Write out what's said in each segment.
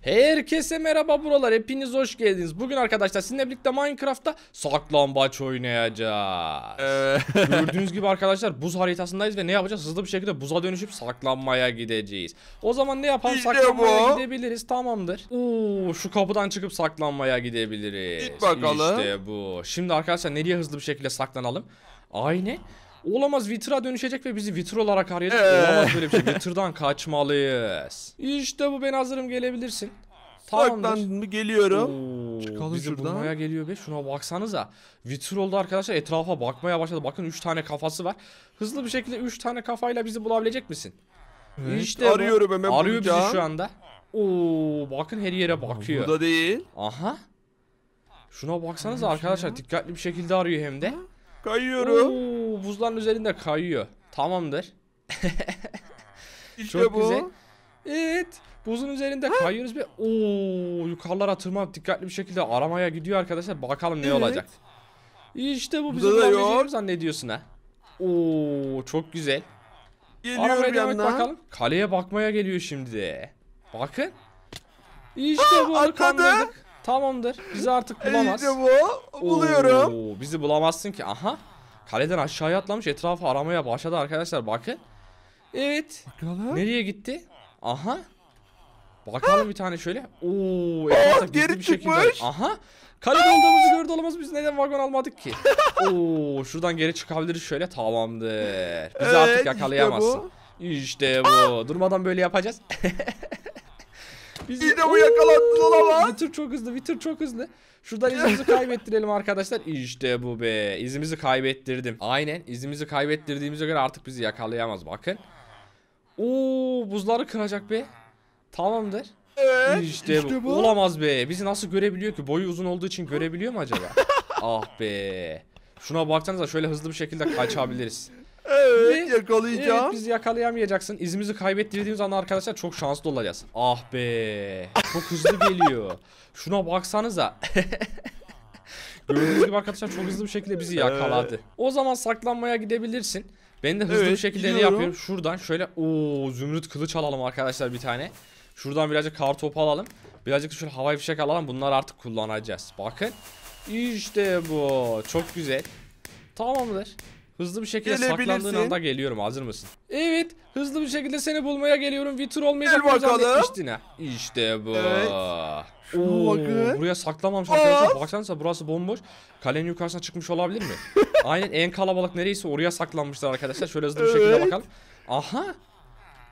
Herkese merhaba buralar hepiniz hoş geldiniz. Bugün arkadaşlar sizinle birlikte Minecraft'ta saklambaç oynayacağız. Gördüğünüz gibi arkadaşlar buz haritasındayız ve ne yapacağız? Hızlı bir şekilde buza dönüşüp saklanmaya gideceğiz. O zaman ne yapalım? İşte saklanmaya bu. gidebiliriz tamamdır. Oo, şu kapıdan çıkıp saklanmaya gidebiliriz. Git bakalım. İşte bu. Şimdi arkadaşlar nereye hızlı bir şekilde saklanalım? Aynı. Olamaz Vitra dönüşecek ve bizi Vitra olarak arayacak. Ee. Olamaz böyle bir şey. Vitra'dan kaçmalıyız. İşte bu ben hazırım gelebilirsin. Tamamdır. mı geliyorum. Çıkalım bizi şuradan. bulmaya geliyor be. Şuna baksanıza. Vitir oldu arkadaşlar. Etrafa bakmaya başladı. Bakın 3 tane kafası var. Hızlı bir şekilde 3 tane kafayla bizi bulabilecek misin? Evet, işte arıyorum bu. hemen Arıyor bulacağım. bizi şu anda. Oo, bakın her yere bakıyor. Burada değil. Aha. Şuna baksanız arkadaşlar dikkatli bir şekilde arıyor hem de. Kayıyorum. Oo, buzların üzerinde kayıyor. Tamamdır. İşte Çok bu. güzel. Evet. Buzun üzerinde ha? kayıyoruz ve ooo yukarılara tırmanıp dikkatli bir şekilde aramaya gidiyor arkadaşlar. Bakalım ne evet. olacak. İşte bu bizim yapabileceğimiz zannediyorsun ha. Oo çok güzel. Geliyor Aramaya devam bakalım. Kaleye bakmaya geliyor şimdi de. Bakın. İşte ha, bunu atladı. kanladık. Tamamdır. Bizi artık bulamaz. İşte bu. Buluyorum. Oo, bizi bulamazsın ki. Aha. Kaleden aşağıya atlamış. Etrafı aramaya başladı arkadaşlar. Bakın. Evet. Bakalım. Nereye gitti? Aha. Bakalım ha? bir tane şöyle. Oo, etrafta oh, gizli bir çıkmış. şekilde. Aha. Kale olduğumuzu gördü olamaz. Biz neden vagon almadık ki? Oo, şuradan geri çıkabiliriz şöyle. Tamamdır. Bizi evet, artık yakalayamazsın. İşte bu. İşte bu. Ah! Durmadan böyle yapacağız. Biz... de bu yakalandı olamaz. Wither çok hızlı. Wither çok hızlı. Şuradan izimizi kaybettirelim arkadaşlar. İşte bu be. İzimizi kaybettirdim. Aynen. izimizi kaybettirdiğimize göre artık bizi yakalayamaz. Bakın. Oo buzları kıracak be. Tamamdır. Evet, işte, işte bu. bu. Olamaz be. Bizi nasıl görebiliyor ki? Boyu uzun olduğu için görebiliyor mu acaba? ah be. Şuna baksanıza şöyle hızlı bir şekilde kaçabiliriz. Evet Ve, yakalayacağım. Evet bizi yakalayamayacaksın. İzimizi kaybettirdiğimiz anda arkadaşlar çok şanslı olacağız. Ah be. Çok hızlı geliyor. Şuna baksanıza. Gördüğünüz gibi arkadaşlar çok hızlı bir şekilde bizi yakaladı. Evet. O zaman saklanmaya gidebilirsin. Ben de hızlı evet, bir şekilde ne yapıyorum? Şuradan şöyle ooo zümrüt kılıç alalım arkadaşlar bir tane. Şuradan birazcık kar topu alalım. Birazcık şöyle havai fişek alalım. Bunları artık kullanacağız. Bakın. İşte bu. Çok güzel. Tamamdır. Hızlı bir şekilde saklandığın anda geliyorum. Hazır mısın? Evet. Hızlı bir şekilde seni bulmaya geliyorum. Vitor olmayacak mı zannetmiştin ha? İşte bu. Evet. Oo, buraya saklamam arkadaşlar. Baksanıza burası bomboş. Kalenin yukarısına çıkmış olabilir mi? Aynen en kalabalık nereyse oraya saklanmışlar arkadaşlar. Şöyle hızlı bir şekilde bakalım. Aha.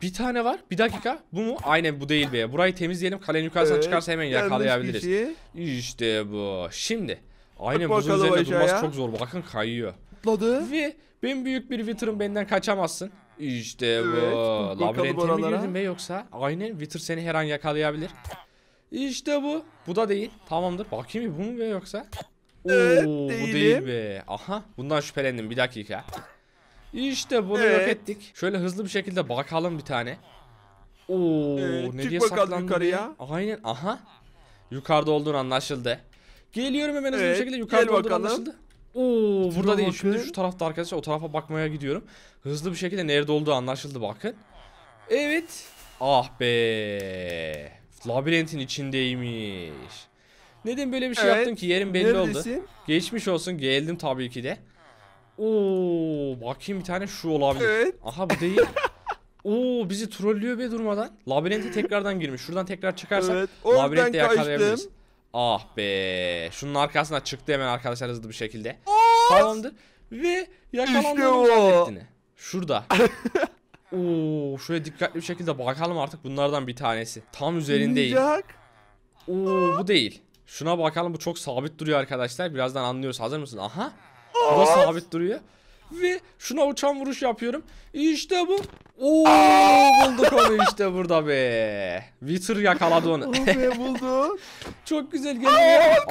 Bir tane var. Bir dakika. Bu mu? Aynen bu değil be. Burayı temizleyelim. Kalenin yukarısına evet. çıkarsa hemen yakalayabiliriz. İşte bu. Şimdi. Aynen buzun üzerinde durması çok zor. Bakın kayıyor atladı. Ve ben büyük bir Witter'ım benden kaçamazsın. İşte evet, bu. Labirente mi girdin be yoksa? Aynen Wither seni her an yakalayabilir. İşte bu. Bu da değil. Tamamdır. Bakayım bu mu be yoksa? Oo, evet, bu değil be. Aha bundan şüphelendim bir dakika. İşte bunu evet. yok ettik. Şöyle hızlı bir şekilde bakalım bir tane. Oo, ee, ne diye saklandı yukarıya. Aynen aha. Yukarıda olduğun anlaşıldı. Geliyorum hemen hızlı evet, bir şekilde yukarıda olduğun anlaşıldı. Oo burada değil. Bakın. Şimdi şu tarafta arkadaşlar o tarafa bakmaya gidiyorum. Hızlı bir şekilde nerede olduğu anlaşıldı bakın. Evet. Ah be. Labirentin içindeymiş. Neden böyle bir şey evet. yaptım ki yerim belli Neredesin? oldu. Geçmiş olsun geldim tabii ki de. Oo bakayım bir tane şu olabilir. Evet. Aha bu değil. Oo bizi trollüyor be durmadan. Labirente tekrardan girmiş. Şuradan tekrar çıkarsak evet, labirentte yakalayabiliriz. Ah be. Şunun arkasına çıktı hemen arkadaşlar hızlı bir şekilde. Tamamdır. Ve yakalandığını işte zannettini. Şurada. Oo, şöyle dikkatli bir şekilde bakalım artık bunlardan bir tanesi. Tam üzerindeyim. Oo, bu değil. Şuna bakalım bu çok sabit duruyor arkadaşlar. Birazdan anlıyoruz. Hazır mısın? Aha. Bu da sabit duruyor. Ve şuna uçan vuruş yapıyorum. İşte bu. Oo bulduk onu işte burada be. Wither yakaladı onu. Oh buldu. Çok güzel geldi.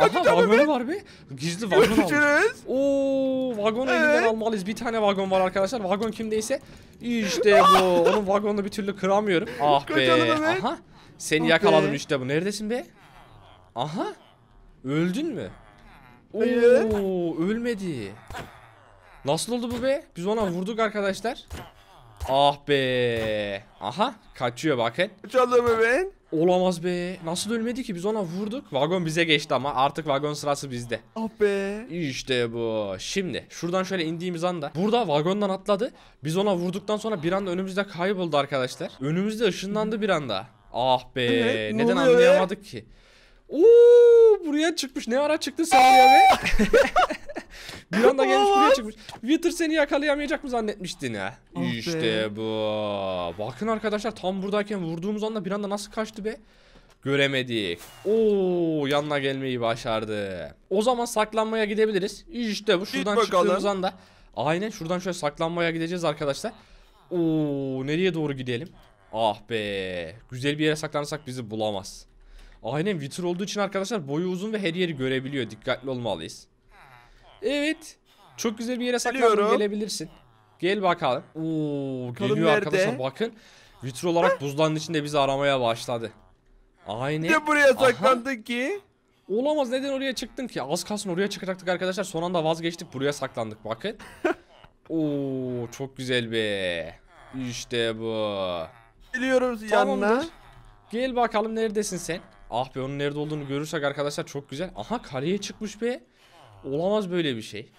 Aha vagonu var be. Gizli vagon almış. Oo vagonu evet. elinden almalıyız. Bir tane vagon var arkadaşlar. Vagon kimdeyse. İşte bu. Onun vagonunu bir türlü kıramıyorum. Ah be. Aha. Seni ah yakaladım be. işte bu. Neredesin be? Aha. Öldün mü? Oo ölmedi. Nasıl oldu bu be? Biz ona vurduk arkadaşlar. Ah be. Aha kaçıyor bakın. Uçalım mı ben? Olamaz be. Nasıl ölmedi ki? Biz ona vurduk. Vagon bize geçti ama artık vagon sırası bizde. Ah be. İşte bu. Şimdi şuradan şöyle indiğimiz anda burada vagondan atladı. Biz ona vurduktan sonra bir anda önümüzde kayboldu arkadaşlar. Önümüzde ışınlandı bir anda. Ah be. Evet, Neden anlayamadık be? ki? Oo buraya çıkmış. Ne ara çıktı sen buraya be? Bir anda gelmiş buraya çıkmış. Wither seni yakalayamayacak mı zannetmiştin ha? Ah be. bu. Bakın arkadaşlar tam buradayken vurduğumuz anda bir anda nasıl kaçtı be? Göremedik. Oo yanına gelmeyi başardı. O zaman saklanmaya gidebiliriz. İşte bu şuradan Git bakalım. çıktığımız anda. Aynen şuradan şöyle saklanmaya gideceğiz arkadaşlar. Oo nereye doğru gidelim? Ah be. Güzel bir yere saklanırsak bizi bulamaz. Aynen Wither olduğu için arkadaşlar boyu uzun ve her yeri görebiliyor. Dikkatli olmalıyız. Evet. Çok güzel bir yere saklandın gelebilirsin. Gel bakalım. Oo, geliyor nerede? arkadaşlar bakın. Vitro olarak buzların içinde bizi aramaya başladı. Aynen. Ne buraya Aha. ki? Olamaz neden oraya çıktın ki? Az kalsın oraya çıkacaktık arkadaşlar. Son anda vazgeçtik buraya saklandık bakın. Oo çok güzel be. İşte bu. Geliyorum yanına. Gel bakalım neredesin sen? Ah be onun nerede olduğunu görürsek arkadaşlar çok güzel. Aha kaleye çıkmış be. Olamaz böyle bir şey.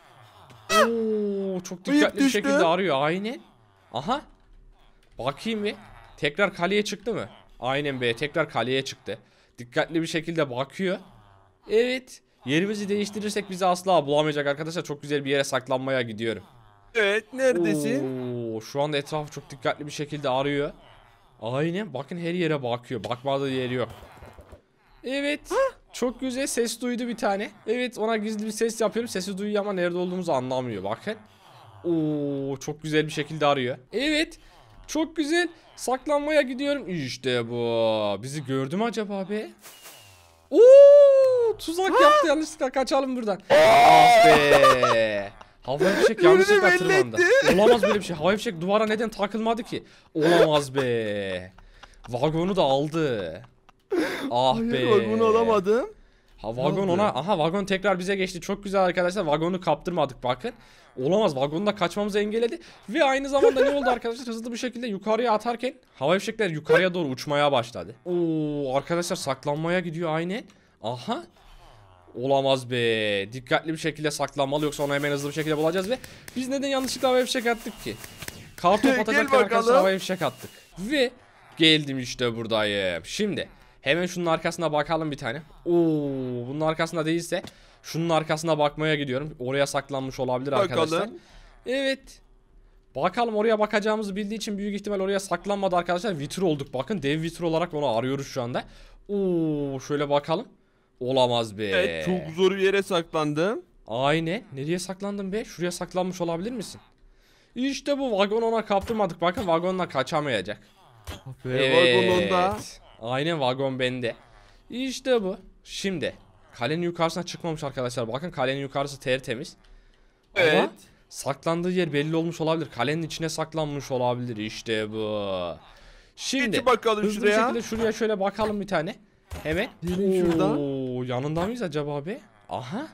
Oo, çok dikkatli bir şekilde arıyor. Aynen. Aha. Bakayım bir. Tekrar kaleye çıktı mı? Aynen be. Tekrar kaleye çıktı. Dikkatli bir şekilde bakıyor. Evet. Yerimizi değiştirirsek bizi asla bulamayacak arkadaşlar. Çok güzel bir yere saklanmaya gidiyorum. Evet. Neredesin? Oo, şu anda etrafı çok dikkatli bir şekilde arıyor. Aynen. Bakın her yere bakıyor. Bakmadığı yeri yok. Evet. Ha? Çok güzel ses duydu bir tane. Evet ona gizli bir ses yapıyorum. Sesi duyuyor ama nerede olduğumuzu anlamıyor bakın. Oo çok güzel bir şekilde arıyor. Evet. Çok güzel. Saklanmaya gidiyorum. İşte bu. Bizi gördü mü acaba be? Oo tuzak yaptı yanlışlıkla kaçalım buradan. ah be. Havai fişek yanlışlıkla tırmandı. Olamaz böyle bir şey. Havai fişek duvara neden takılmadı ki? Olamaz be. Vagonu da aldı. ah Hayır, be. Hayır bunu alamadım. Ha vagon ona aha vagon tekrar bize geçti. Çok güzel arkadaşlar. Vagonu kaptırmadık bakın. Olamaz da kaçmamızı engelledi. Ve aynı zamanda ne oldu arkadaşlar? Hızlı bir şekilde yukarıya atarken hava fişekler yukarıya doğru uçmaya başladı. Oo arkadaşlar saklanmaya gidiyor aynen. Aha. Olamaz be. Dikkatli bir şekilde saklanmalı yoksa onu hemen hızlı bir şekilde bulacağız ve biz neden yanlışlıkla hava fişek attık ki? Kartop atacakken arkadaşlar hava fişek attık. Ve geldim işte buradayım. Şimdi Hemen şunun arkasına bakalım bir tane. Oo, bunun arkasında değilse şunun arkasına bakmaya gidiyorum. Oraya saklanmış olabilir bakalım. arkadaşlar. Evet. Bakalım oraya bakacağımızı bildiği için büyük ihtimal oraya saklanmadı arkadaşlar. Vitir olduk bakın. Dev vitir olarak onu arıyoruz şu anda. Oo, şöyle bakalım. Olamaz be. Evet çok zor bir yere saklandım. Aynen. Nereye saklandın be? Şuraya saklanmış olabilir misin? İşte bu vagon ona kaptırmadık. Bakın vagonla kaçamayacak. Be, evet. Vagon onda. Aynen vagon bende. İşte bu. Şimdi kalenin yukarısına çıkmamış arkadaşlar. Bakın kalenin yukarısı tertemiz. Evet. Ama saklandığı yer belli olmuş olabilir. Kalenin içine saklanmış olabilir. İşte bu. Şimdi Geçin bakalım hızlı şuraya. bir şekilde şuraya şöyle bakalım bir tane. Hemen. Gelin şuradan. Oo, yanında mıyız acaba abi? Aha.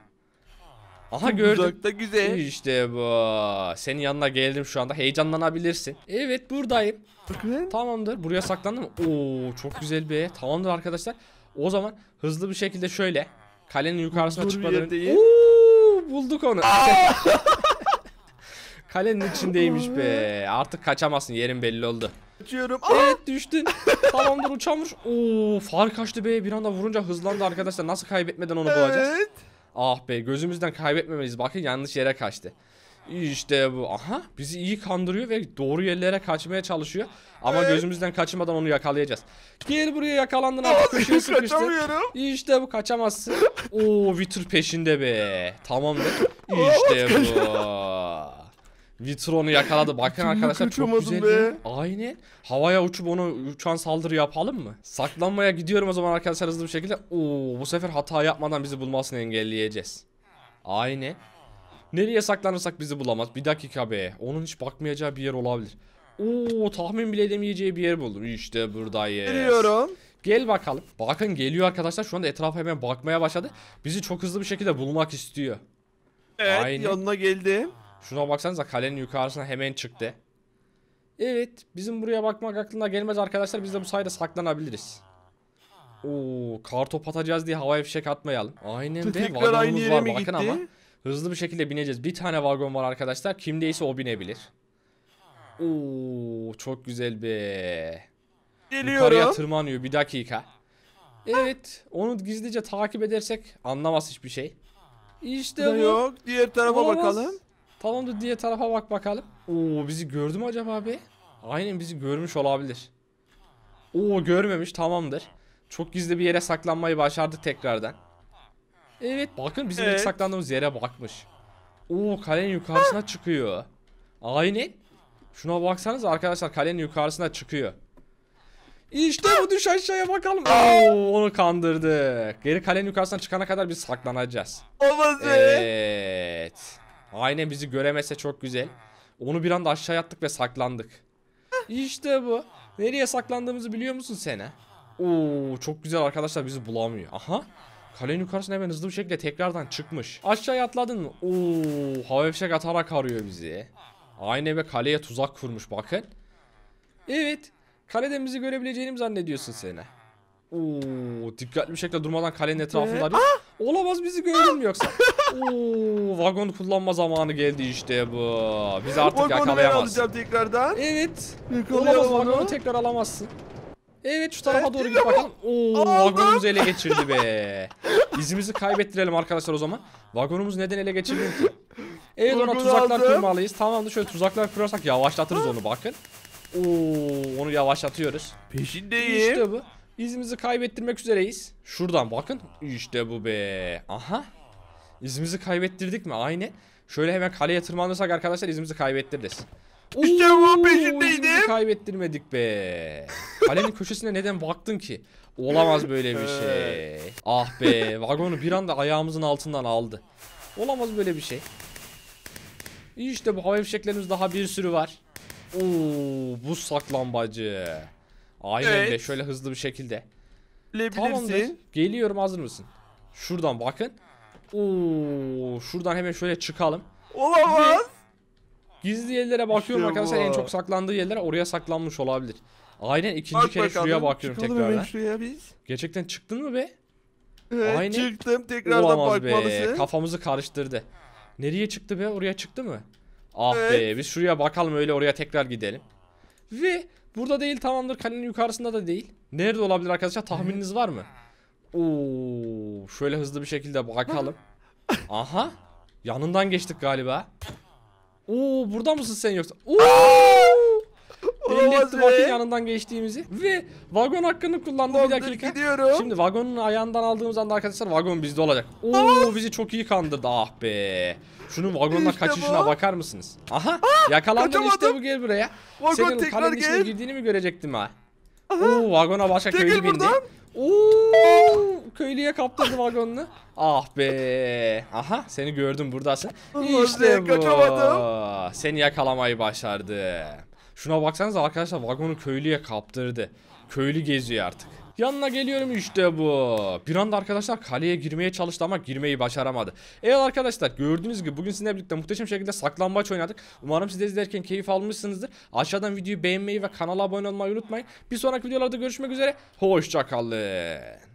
Aha Çok gördüm. Uzakta güzel. İşte bu. Senin yanına geldim şu anda. Heyecanlanabilirsin. Evet buradayım. Bakın. Tamamdır. Buraya saklandım. Oo çok güzel be. Tamamdır arkadaşlar. O zaman hızlı bir şekilde şöyle kalenin yukarısına çıkmadan Oo, bulduk onu. kalenin içindeymiş be. Artık kaçamazsın. Yerin belli oldu. Uçuyorum. Evet ah! düştün. Tamamdır uçamış. Oo fark açtı be. Bir anda vurunca hızlandı arkadaşlar. Nasıl kaybetmeden onu bulacağız? Evet. Ah be gözümüzden kaybetmemeliyiz. Bakın yanlış yere kaçtı. İşte bu. Aha bizi iyi kandırıyor ve doğru yerlere kaçmaya çalışıyor. Ama evet. gözümüzden kaçmadan onu yakalayacağız. Gel buraya yakalandın artık. Abi, sıkıştı, İşte bu kaçamazsın. Oo Wither peşinde be. Tamamdır. İşte bu. Vitron'u yakaladı. Bakın arkadaşlar çok güzel. Be. Aynen. Havaya uçup onu uçan saldırı yapalım mı? Saklanmaya gidiyorum o zaman arkadaşlar hızlı bir şekilde. Oo bu sefer hata yapmadan bizi bulmasını engelleyeceğiz. Aynen. Nereye saklanırsak bizi bulamaz. Bir dakika be. Onun hiç bakmayacağı bir yer olabilir. Oo tahmin bile edemeyeceği bir yer buldum. İşte buradayız. Geliyorum. Gel bakalım. Bakın geliyor arkadaşlar. Şu anda etrafa hemen bakmaya başladı. Bizi çok hızlı bir şekilde bulmak istiyor. Evet Aynen. yanına geldim. Şuna baksanıza kalenin yukarısına hemen çıktı. Evet bizim buraya bakmak aklına gelmez arkadaşlar. Biz de bu sayede saklanabiliriz. Oo, kartop atacağız diye havaya fişek atmayalım. Aynen de vagonumuz aynı yere var bakın gitti? ama hızlı bir şekilde bineceğiz. Bir tane vagon var arkadaşlar. Kimdeyse o binebilir. Oo, çok güzel be. Geliyorum. Yukarıya tırmanıyor bir dakika. Evet onu gizlice takip edersek anlamaz hiçbir şey. İşte bu. Yok diğer tarafa Olmaz. bakalım. Tamamdır diye tarafa bak bakalım. Oo bizi gördü mü acaba abi? Aynen bizi görmüş olabilir. Oo görmemiş tamamdır. Çok gizli bir yere saklanmayı başardı tekrardan. Evet bakın bizim evet. ilk saklandığımız yere bakmış. Oo kalenin yukarısına çıkıyor. Aynen. Şuna baksanız arkadaşlar kalenin yukarısına çıkıyor. İşte bu düş aşağıya bakalım. Oo, onu kandırdık. Geri kalenin yukarısına çıkana kadar biz saklanacağız. Olmaz Evet. Aynen bizi göremese çok güzel. Onu bir anda aşağı attık ve saklandık. İşte bu. Nereye saklandığımızı biliyor musun Sena? Oo çok güzel arkadaşlar bizi bulamıyor. Aha. Kalenin yukarısına hemen hızlı bir şekilde tekrardan çıkmış. Aşağı atladın mı? Oo hava fişek atarak arıyor bizi. Aynı ve kaleye tuzak kurmuş bakın. Evet. Kaleden bizi görebileceğini zannediyorsun Sena. Oo, dikkatli bir şekilde durmadan kalenin etrafında arıyor. Ah! Olamaz bizi görür mü yoksa? Oo, vagon kullanma zamanı geldi işte bu. Biz artık vagonu yakalayamaz. tekrardan. Evet. Olamaz onu. vagonu tekrar alamazsın. Evet şu tarafa doğru git bakalım. Oo, vagonumuzu ele geçirdi be. İzimizi kaybettirelim arkadaşlar o zaman. Vagonumuz neden ele geçirdi ki? Evet ona tuzaklar kurmalıyız. Tamamdır şöyle tuzaklar kurarsak yavaşlatırız ah! onu bakın. Oo, onu yavaşlatıyoruz. Peşindeyim. İşte bu. İzimizi kaybettirmek üzereyiz. Şuradan bakın. İşte bu be. Aha. İzimizi kaybettirdik mi? Aynı. Şöyle hemen kaleye tırmanırsak arkadaşlar izimizi kaybettiririz. İşte bu peşindeydim. İzimizi kaybettirmedik be. Kalenin köşesine neden baktın ki? Olamaz böyle bir şey. Ah be. Vagonu bir anda ayağımızın altından aldı. Olamaz böyle bir şey. İşte bu hava fişeklerimiz daha bir sürü var. Oo, bu saklambacı. Aynen evet. de şöyle hızlı bir şekilde. Tamamdır. Geliyorum hazır mısın? Şuradan bakın. Oo, şuradan hemen şöyle çıkalım. Olamaz. Gizli yerlere bakıyorum işte arkadaşlar. En çok saklandığı yerlere oraya saklanmış olabilir. Aynen ikinci Bak kere bakalım. şuraya bakıyorum Çıkalım tekrardan. şuraya biz. Gerçekten çıktın mı be? Evet Aynen. çıktım tekrardan Olamaz bakmalısın. Be. Kafamızı karıştırdı. Nereye çıktı be? Oraya çıktı mı? Ah evet. be biz şuraya bakalım öyle oraya tekrar gidelim. Ve Burada değil tamamdır kalenin yukarısında da değil. Nerede olabilir arkadaşlar tahmininiz var mı? Oo, şöyle hızlı bir şekilde bakalım. Aha yanından geçtik galiba. Oo burada mısın sen yoksa? Oo! Millet Vakit yanından geçtiğimizi ve vagon hakkını kullandı bir dakika. gidiyorum. Şimdi vagonun ayağından aldığımız anda arkadaşlar vagon bizde olacak. Oo bizi çok iyi kandırdı ah be. Şunun vagonla İşte kaçışına bu. bakar mısınız? Aha yakalandın işte bu gel buraya. Vagon Senin tekrar kalenin içine girdiğini mi görecektim ha? Oo vagona başka Çekil köylü bindi. buradan. Oo köylüye kaptırdı vagonunu. Ah be. Aha seni gördüm buradasın. İşte bu. kaçamadım. Seni yakalamayı başardı. Şuna baksanıza arkadaşlar vagonu köylüye kaptırdı. Köylü geziyor artık. Yanına geliyorum işte bu. Bir anda arkadaşlar kaleye girmeye çalıştı ama girmeyi başaramadı. Evet arkadaşlar gördüğünüz gibi bugün sizinle birlikte muhteşem şekilde saklambaç oynadık. Umarım siz de izlerken keyif almışsınızdır. Aşağıdan videoyu beğenmeyi ve kanala abone olmayı unutmayın. Bir sonraki videolarda görüşmek üzere. Hoşçakalın.